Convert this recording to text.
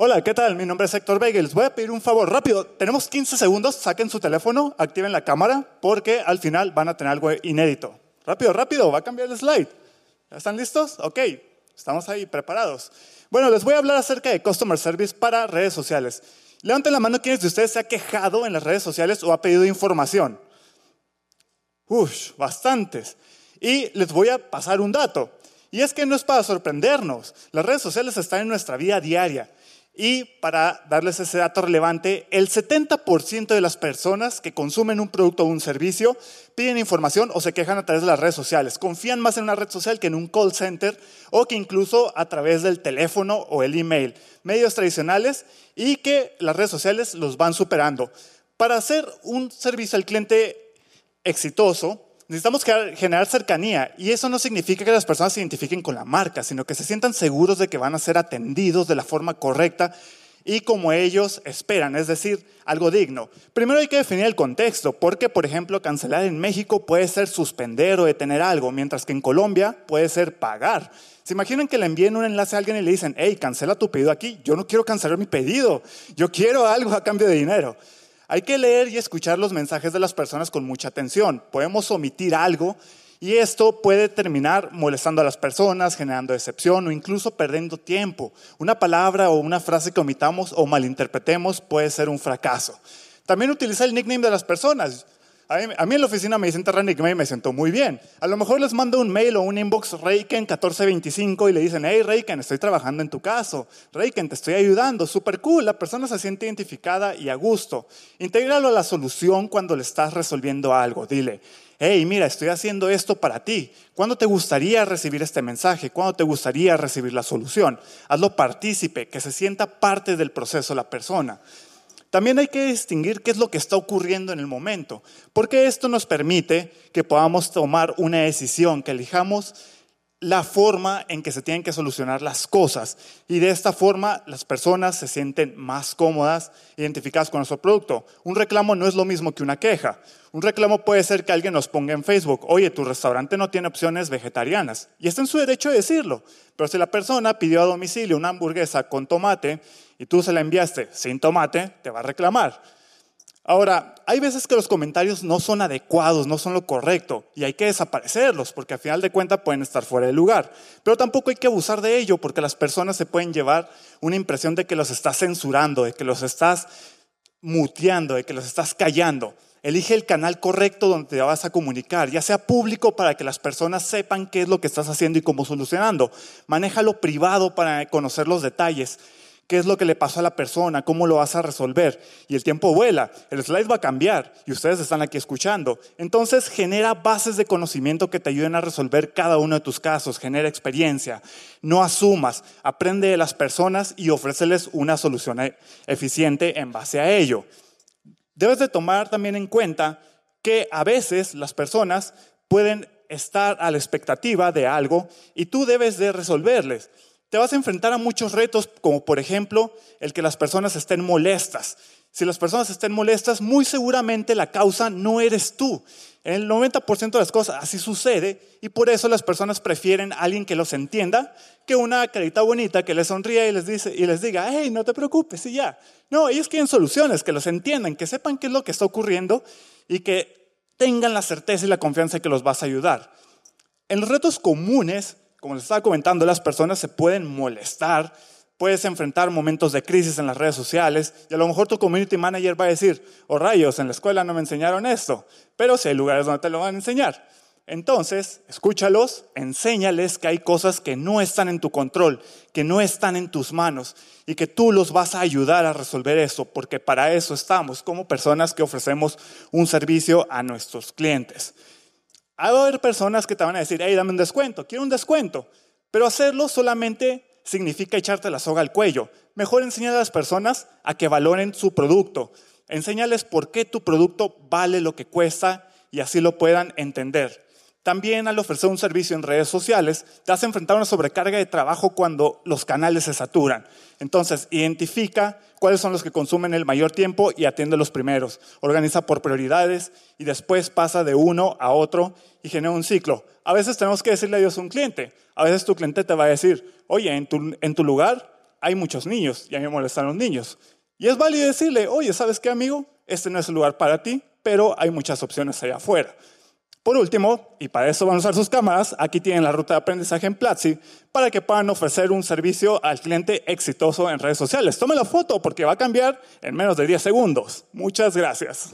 Hola, ¿qué tal? Mi nombre es Héctor les Voy a pedir un favor rápido. Tenemos 15 segundos. Saquen su teléfono, activen la cámara, porque al final van a tener algo inédito. Rápido, rápido, va a cambiar el slide. están listos? Ok, estamos ahí preparados. Bueno, les voy a hablar acerca de Customer Service para redes sociales. Levanten la mano quienes de ustedes se ha quejado en las redes sociales o ha pedido información. Uf, bastantes. Y les voy a pasar un dato. Y es que no es para sorprendernos. Las redes sociales están en nuestra vida diaria. Y para darles ese dato relevante, el 70% de las personas que consumen un producto o un servicio piden información o se quejan a través de las redes sociales. Confían más en una red social que en un call center o que incluso a través del teléfono o el email, medios tradicionales y que las redes sociales los van superando. Para hacer un servicio al cliente exitoso, necesitamos generar cercanía y eso no significa que las personas se identifiquen con la marca, sino que se sientan seguros de que van a ser atendidos de la forma correcta y como ellos esperan, es decir, algo digno. Primero hay que definir el contexto, porque por ejemplo cancelar en México puede ser suspender o detener algo, mientras que en Colombia puede ser pagar. ¿Se imaginan que le envíen un enlace a alguien y le dicen, hey, cancela tu pedido aquí? Yo no quiero cancelar mi pedido, yo quiero algo a cambio de dinero. Hay que leer y escuchar los mensajes de las personas con mucha atención. Podemos omitir algo y esto puede terminar molestando a las personas, generando decepción o incluso perdiendo tiempo. Una palabra o una frase que omitamos o malinterpretemos puede ser un fracaso. También utiliza el nickname de las personas. A mí, en la oficina me dicen "Te May me sentó muy bien. A lo mejor les mando un mail o un inbox Reiken 1425 y le dicen, hey Reiken, estoy trabajando en tu caso. Reiken, te estoy ayudando. Súper cool. La persona se siente identificada y a gusto. Intégralo a la solución cuando le estás resolviendo algo. Dile, hey, mira, estoy haciendo esto para ti. ¿Cuándo te gustaría recibir este mensaje? ¿Cuándo te gustaría recibir la solución? Hazlo partícipe, que se sienta parte del proceso la persona. También hay que distinguir qué es lo que está ocurriendo en el momento, porque esto nos permite que podamos tomar una decisión, que elijamos la forma en que se tienen que solucionar las cosas. Y de esta forma las personas se sienten más cómodas, identificadas con nuestro producto. Un reclamo no es lo mismo que una queja. Un reclamo puede ser que alguien nos ponga en Facebook, oye, tu restaurante no tiene opciones vegetarianas. Y está en su derecho de decirlo. Pero si la persona pidió a domicilio una hamburguesa con tomate y tú se la enviaste sin tomate, te va a reclamar. Ahora, hay veces que los comentarios no son adecuados, no son lo correcto, y hay que desaparecerlos, porque al final de cuentas pueden estar fuera de lugar. Pero tampoco hay que abusar de ello, porque las personas se pueden llevar una impresión de que los estás censurando, de que los estás muteando, de que los estás callando. Elige el canal correcto donde te vas a comunicar, ya sea público para que las personas sepan qué es lo que estás haciendo y cómo solucionando. lo privado para conocer los detalles qué es lo que le pasó a la persona, cómo lo vas a resolver. Y el tiempo vuela, el slide va a cambiar y ustedes están aquí escuchando. Entonces genera bases de conocimiento que te ayuden a resolver cada uno de tus casos, genera experiencia. No asumas, aprende de las personas y ofréceles una solución e-, eficiente en base a ello. Debes de tomar también en cuenta que a veces las personas pueden estar a la expectativa de algo y tú debes de resolverles te vas a enfrentar a muchos retos, como por ejemplo el que las personas estén molestas. Si las personas estén molestas, muy seguramente la causa no eres tú. En el 90% de las cosas así sucede y por eso las personas prefieren a alguien que los entienda que una carita bonita que les sonríe y les, dice, y les diga, hey, no te preocupes y ya. No, ellos quieren soluciones, que los entiendan, que sepan qué es lo que está ocurriendo y que tengan la certeza y la confianza que los vas a ayudar. En los retos comunes como les estaba comentando, las personas se pueden molestar, puedes enfrentar momentos de crisis en las redes sociales y a lo mejor tu community manager va a decir, oh rayos, en la escuela no me enseñaron esto, pero si hay lugares donde te lo van a enseñar. Entonces, escúchalos, enséñales que hay cosas que no están en tu control, que no están en tus manos y que tú los vas a ayudar a resolver eso, porque para eso estamos como personas que ofrecemos un servicio a nuestros clientes. Hay personas que te van a decir, hey, dame un descuento, quiero un descuento. Pero hacerlo solamente significa echarte la soga al cuello. Mejor enseñar a las personas a que valoren su producto. Enséñales por qué tu producto vale lo que cuesta y así lo puedan entender. También al ofrecer un servicio en redes sociales, te has enfrentado a una sobrecarga de trabajo cuando los canales se saturan. Entonces, identifica cuáles son los que consumen el mayor tiempo y atiende los primeros. Organiza por prioridades y después pasa de uno a otro y genera un ciclo. A veces tenemos que decirle adiós a un cliente. A veces tu cliente te va a decir, oye, en tu, en tu lugar hay muchos niños y a mí me molestan los niños. Y es válido decirle, oye, ¿sabes qué, amigo? Este no es el lugar para ti, pero hay muchas opciones allá afuera. Por último, y para eso van a usar sus cámaras, aquí tienen la ruta de aprendizaje en Platzi para que puedan ofrecer un servicio al cliente exitoso en redes sociales. Tomen la foto porque va a cambiar en menos de 10 segundos. Muchas gracias.